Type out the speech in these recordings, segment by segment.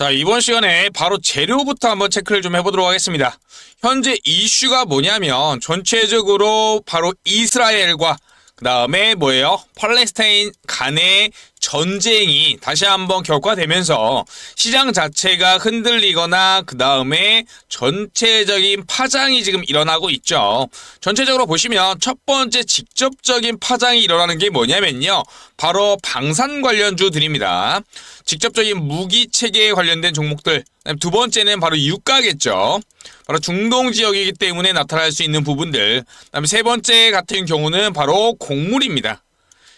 자, 이번 시간에 바로 재료부터 한번 체크를 좀 해보도록 하겠습니다. 현재 이슈가 뭐냐면 전체적으로 바로 이스라엘과 그 다음에 뭐예요? 팔레스타인 간의 전쟁이 다시 한번 격화되면서 시장 자체가 흔들리거나 그 다음에 전체적인 파장이 지금 일어나고 있죠. 전체적으로 보시면 첫 번째 직접적인 파장이 일어나는 게 뭐냐면요. 바로 방산 관련주들입니다. 직접적인 무기체계에 관련된 종목들 두 번째는 바로 유가겠죠. 바로 중동 지역이기 때문에 나타날 수 있는 부분들. 그다음에 세 번째 같은 경우는 바로 곡물입니다.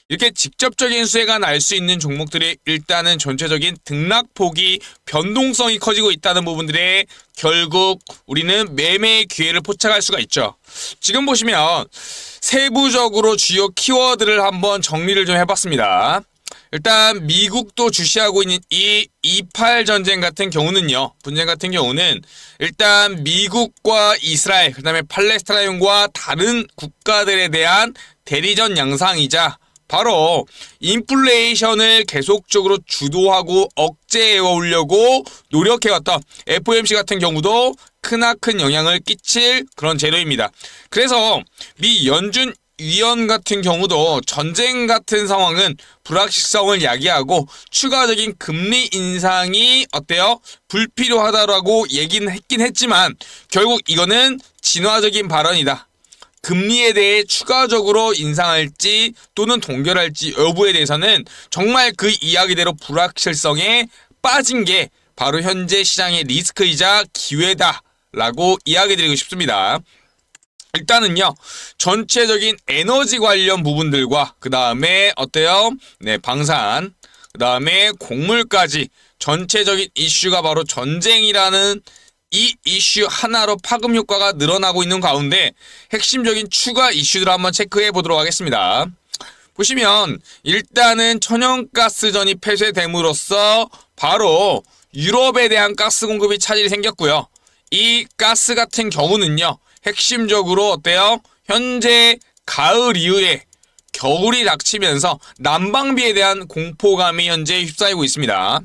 이렇게 직접적인 수혜가 날 수 있는 종목들이 일단은 전체적인 등락폭이 변동성이 커지고 있다는 부분들에 결국 우리는 매매의 기회를 포착할 수가 있죠. 지금 보시면 세부적으로 주요 키워드를 한번 정리를 좀 해봤습니다. 일단 미국도 주시하고 있는 이28 전쟁 같은 경우는요. 분쟁 같은 경우는 일단 미국과 이스라엘, 그다음에 팔레스타인과 다른 국가들에 대한 대리전 양상이자 바로 인플레이션을 계속적으로 주도하고 억제해 오려고 노력해왔던 FOMC 같은 경우도 크나큰 영향을 끼칠 그런 재료입니다. 그래서 미 연준 위원 같은 경우도 전쟁 같은 상황은 불확실성을 야기하고 추가적인 금리 인상이 어때요? 불필요하다라고 얘기는 했긴 했지만 결국 이거는 진화적인 발언이다. 금리에 대해 추가적으로 인상할지 또는 동결할지 여부에 대해서는 정말 그 이야기대로 불확실성에 빠진 게 바로 현재 시장의 리스크이자 기회다라고 이야기 드리고 싶습니다. 일단은요 전체적인 에너지 관련 부분들과 그 다음에 어때요? 네 방산 그 다음에 곡물까지 전체적인 이슈가 바로 전쟁이라는 이 이슈 하나로 파급 효과가 늘어나고 있는 가운데 핵심적인 추가 이슈들 한번 체크해 보도록 하겠습니다. 보시면 일단은 천연가스전이 폐쇄됨으로써 바로 유럽에 대한 가스 공급이 차질이 생겼고요. 이 가스 같은 경우는요. 핵심적으로 어때요? 현재 가을 이후에 겨울이 닥치면서 난방비에 대한 공포감이 현재 휩싸이고 있습니다.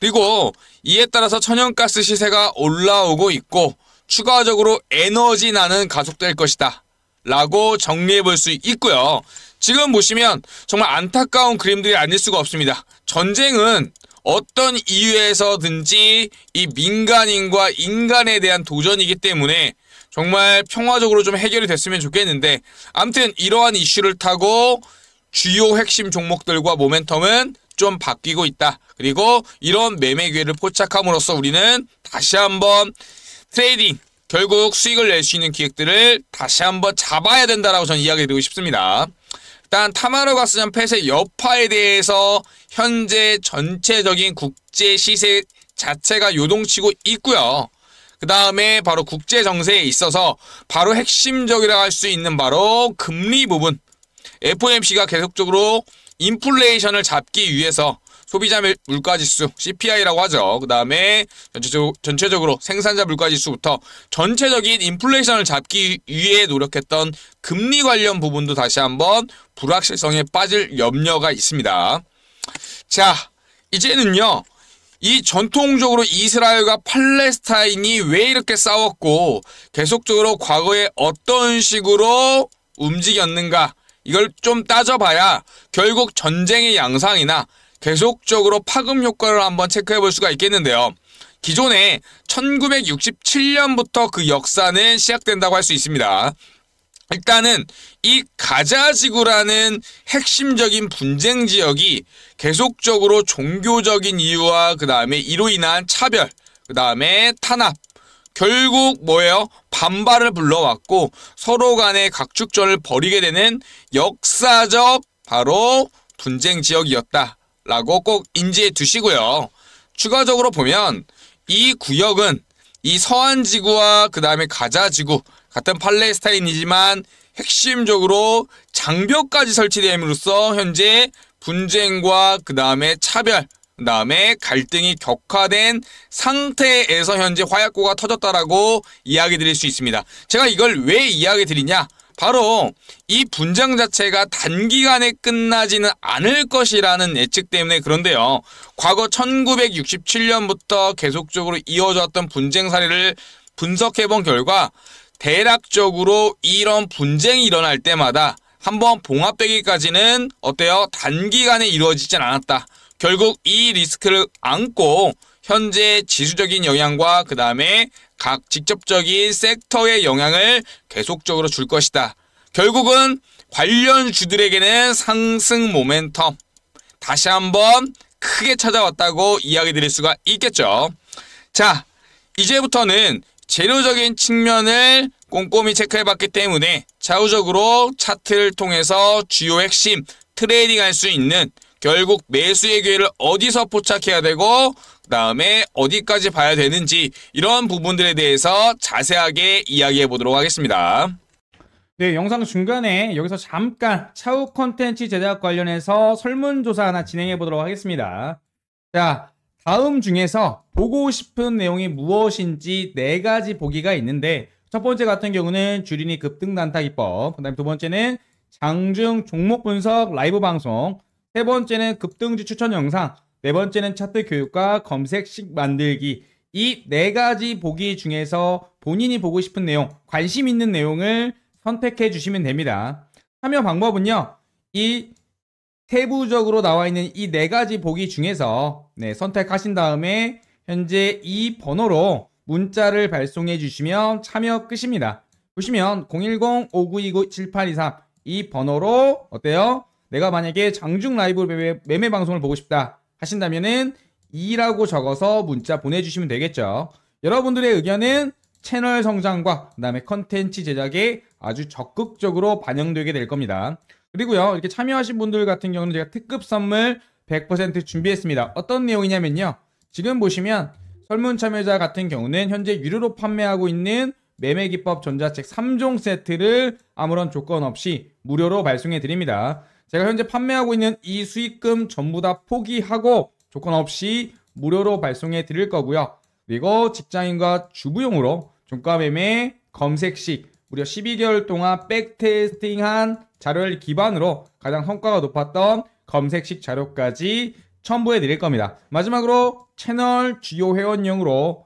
그리고 이에 따라서 천연가스 시세가 올라오고 있고 추가적으로 에너지 나는 가속될 것이다. 라고 정리해 볼 수 있고요. 지금 보시면 정말 안타까운 그림들이 아닐 수가 없습니다. 전쟁은 어떤 이유에서든지 이 민간인과 인간에 대한 도전이기 때문에 정말 평화적으로 좀 해결이 됐으면 좋겠는데 암튼 이러한 이슈를 타고 주요 핵심 종목들과 모멘텀은 좀 바뀌고 있다. 그리고 이런 매매 기회를 포착함으로써 우리는 다시 한번 트레이딩 결국 수익을 낼 수 있는 기획들을 다시 한번 잡아야 된다라고 저는 이야기 드리고 싶습니다. 일단 타마르 가스전 폐쇄 여파에 대해서 현재 전체적인 국제 시세 자체가 요동치고 있고요. 그 다음에 바로 국제 정세에 있어서 바로 핵심적이라 할 수 있는 바로 금리 부분. FOMC가 계속적으로 인플레이션을 잡기 위해서 소비자 물가지수 CPI라고 하죠. 그 다음에 전체적으로 생산자 물가지수부터 전체적인 인플레이션을 잡기 위해 노력했던 금리 관련 부분도 다시 한번 불확실성에 빠질 염려가 있습니다. 자, 이제는요. 이 전통적으로 이스라엘과 팔레스타인이 왜 이렇게 싸웠고 계속적으로 과거에 어떤 식으로 움직였는가 이걸 좀 따져봐야 결국 전쟁의 양상이나 계속적으로 파급 효과를 한번 체크해 볼 수가 있겠는데요. 기존에 1967년부터 그 역사는 시작된다고 할 수 있습니다. 일단은 이 가자지구라는 핵심적인 분쟁 지역이 계속적으로 종교적인 이유와 그 다음에 이로 인한 차별, 그 다음에 탄압, 결국 뭐예요? 반발을 불러왔고 서로 간의 각축전을 벌이게 되는 역사적 바로 분쟁 지역이었다라고 꼭 인지해 두시고요. 추가적으로 보면 이 구역은 이 서한 지구와 그 다음에 가자 지구 같은 팔레스타인이지만 핵심적으로 장벽까지 설치됨으로써 현재 분쟁과 그 다음에 차별, 그 다음에 갈등이 격화된 상태에서 현재 화약고가 터졌다라고 이야기 드릴 수 있습니다. 제가 이걸 왜 이야기 드리냐? 바로 이 분쟁 자체가 단기간에 끝나지는 않을 것이라는 예측 때문에 그런데요. 과거 1967년부터 계속적으로 이어졌던 분쟁 사례를 분석해 본 결과 대략적으로 이런 분쟁이 일어날 때마다 한번 봉합되기까지는 어때요? 단기간에 이루어지진 않았다. 결국 이 리스크를 안고 현재 지수적인 영향과 그 다음에 각 직접적인 섹터의 영향을 계속적으로 줄 것이다. 결국은 관련 주들에게는 상승 모멘텀 다시 한번 크게 찾아왔다고 이야기 드릴 수가 있겠죠. 자, 이제부터는 재료적인 측면을 꼼꼼히 체크해봤기 때문에 좌우적으로 차트를 통해서 주요 핵심 트레이딩할 수 있는 결국 매수의 기회를 어디서 포착해야 되고 그 다음에 어디까지 봐야 되는지 이런 부분들에 대해서 자세하게 이야기해 보도록 하겠습니다. 네, 영상 중간에 여기서 잠깐 차후 콘텐츠 제작 관련해서 설문조사 하나 진행해 보도록 하겠습니다. 자, 다음 중에서 보고 싶은 내용이 무엇인지 네 가지 보기가 있는데 첫 번째 같은 경우는 주린이 급등 난타기법, 그다음에 두 번째는 장중 종목 분석 라이브 방송, 세 번째는 급등주 추천 영상, 네 번째는 차트 교육과 검색식 만들기 이 네 가지 보기 중에서 본인이 보고 싶은 내용, 관심 있는 내용을 선택해 주시면 됩니다. 참여 방법은요. 이 세부적으로 나와 있는 이 네 가지 보기 중에서 네, 선택하신 다음에 현재 이 번호로 문자를 발송해 주시면 참여 끝입니다. 보시면 010-5929-7823 이 번호로 어때요? 내가 만약에 장중 라이브 매매, 매매 방송을 보고 싶다 하신다면은 2라고 적어서 문자 보내주시면 되겠죠. 여러분들의 의견은 채널 성장과 그다음에 컨텐츠 제작에 아주 적극적으로 반영되게 될 겁니다. 그리고요 이렇게 참여하신 분들 같은 경우는 제가 특급 선물 100% 준비했습니다. 어떤 내용이냐면요. 지금 보시면 설문 참여자 같은 경우는 현재 유료로 판매하고 있는 매매기법 전자책 3종 세트를 아무런 조건 없이 무료로 발송해 드립니다. 제가 현재 판매하고 있는 이 수익금 전부 다 포기하고 조건 없이 무료로 발송해 드릴 거고요. 그리고 직장인과 주부용으로 종가 매매 검색식 무려 12개월 동안 백테스팅한 자료를 기반으로 가장 성과가 높았던 검색식 자료까지 첨부해 드릴 겁니다. 마지막으로 채널 주요 회원용으로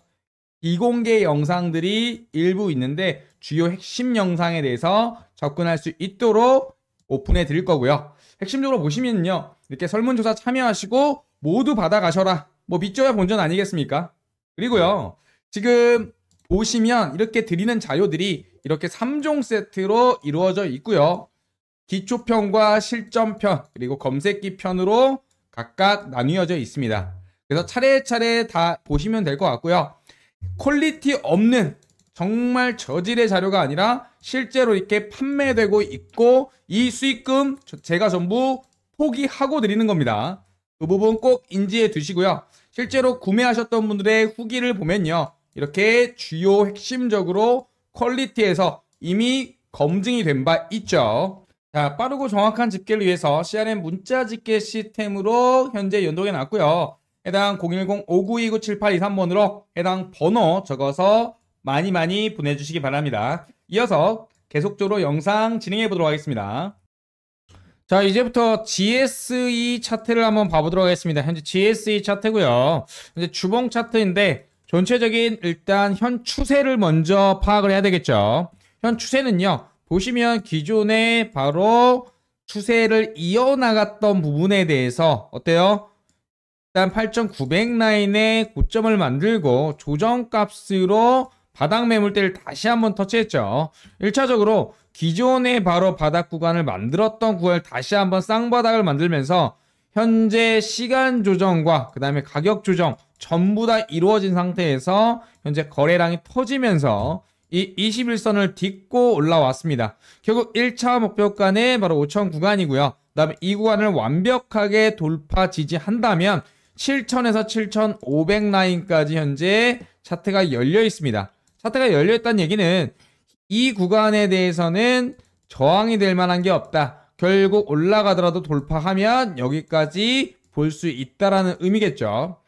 이공개 영상들이 일부 있는데 주요 핵심 영상에 대해서 접근할 수 있도록 오픈해 드릴 거고요. 핵심적으로 보시면요. 이렇게 설문조사 참여하시고 모두 받아가셔라. 뭐 믿져야 본전 아니겠습니까? 그리고요. 지금 보시면 이렇게 드리는 자료들이 이렇게 3종 세트로 이루어져 있고요. 기초편과 실전편 그리고 검색기편으로 각각 나뉘어져 있습니다. 그래서 차례차례 다 보시면 될 것 같고요. 퀄리티 없는 정말 저질의 자료가 아니라 실제로 이렇게 판매되고 있고 이 수익금 제가 전부 포기하고 드리는 겁니다. 그 부분 꼭 인지해 두시고요. 실제로 구매하셨던 분들의 후기를 보면요. 이렇게 주요 핵심적으로 퀄리티에서 이미 검증이 된 바 있죠. 자, 빠르고 정확한 집계를 위해서 CRM 문자 집계 시스템으로 현재 연동해 놨고요. 해당 010-5929-7823번으로 해당 번호 적어서 많이 많이 보내주시기 바랍니다. 이어서 계속적으로 영상 진행해 보도록 하겠습니다. 자 이제부터 GSE 차트를 한번 봐보도록 하겠습니다. 현재 GSE 차트고요. 현재 주봉 차트인데 전체적인 일단 현 추세를 먼저 파악을 해야 되겠죠. 현 추세는요. 보시면 기존에 바로 추세를 이어나갔던 부분에 대해서 어때요? 일단 8,900 라인에 고점을 만들고 조정값으로 바닥 매물대를 다시 한번 터치했죠. 1차적으로 기존에 바로 바닥 구간을 만들었던 구간을 다시 한번 쌍바닥을 만들면서 현재 시간 조정과 그 다음에 가격 조정 전부 다 이루어진 상태에서 현재 거래량이 터지면서 이 21선을 딛고 올라왔습니다. 결국 1차 목표가는 바로 5천 구간이고요. 그 다음에 이 구간을 완벽하게 돌파 지지한다면 7천에서 7,500 라인까지 현재 차트가 열려 있습니다. 차트가 열려 있다는 얘기는 이 구간에 대해서는 저항이 될 만한 게 없다. 결국 올라가더라도 돌파하면 여기까지 볼 수 있다라는 의미겠죠.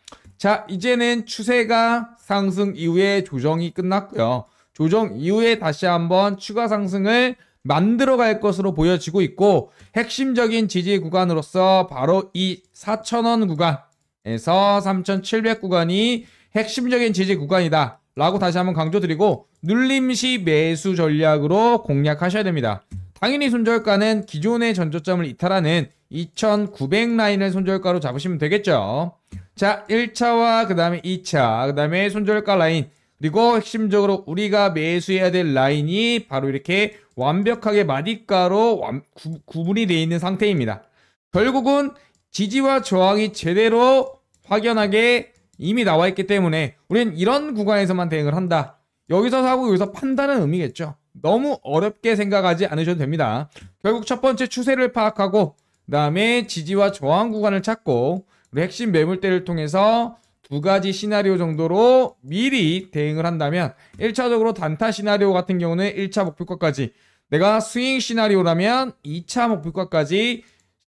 자, 이제는 추세가 상승 이후에 조정이 끝났고요. 조정 이후에 다시 한번 추가 상승을 만들어 갈 것으로 보여지고 있고 핵심적인 지지 구간으로서 바로 이4천원 구간에서 3,700 구간이 핵심적인 지지 구간이다 라고 다시 한번 강조드리고 눌림시 매수 전략으로 공략하셔야 됩니다. 당연히 손절가는 기존의 전조점을 이탈하는 2,900 라인을 손절가로 잡으시면 되겠죠. 자, 1차와 그 다음에 2차, 그 다음에 손절가 라인, 그리고 핵심적으로 우리가 매수해야 될 라인이 바로 이렇게 완벽하게 마디가로 완, 구, 구분이 되어 있는 상태입니다. 결국은 지지와 저항이 제대로 확연하게 이미 나와 있기 때문에 우리는 이런 구간에서만 대응을 한다. 여기서 사고 여기서 판다는 의미겠죠. 너무 어렵게 생각하지 않으셔도 됩니다. 결국 첫 번째 추세를 파악하고 그 다음에 지지와 저항 구간을 찾고 핵심 매물대를 통해서 두 가지 시나리오 정도로 미리 대응을 한다면 1차적으로 단타 시나리오 같은 경우는 1차 목표가까지 내가 스윙 시나리오라면 2차 목표가까지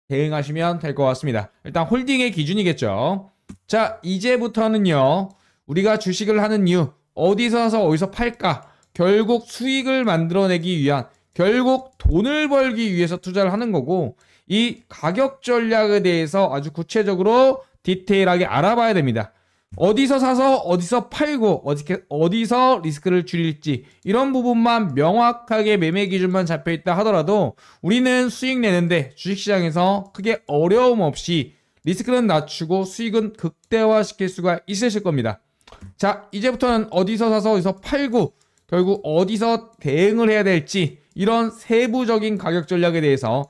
대응하시면 될 것 같습니다. 일단 홀딩의 기준이겠죠. 자 이제부터는요 우리가 주식을 하는 이유 어디서 서 어디서 팔까 결국 수익을 만들어내기 위한 결국 돈을 벌기 위해서 투자를 하는 거고 이 가격 전략에 대해서 아주 구체적으로 디테일하게 알아봐야 됩니다. 어디서 사서 어디서 팔고 어디서 리스크를 줄일지 이런 부분만 명확하게 매매 기준만 잡혀 있다 하더라도 우리는 수익 내는데 주식시장에서 크게 어려움 없이 리스크는 낮추고 수익은 극대화시킬 수가 있으실 겁니다. 자 이제부터는 어디서 사서 어디서 팔고 결국 어디서 대응을 해야 될지 이런 세부적인 가격 전략에 대해서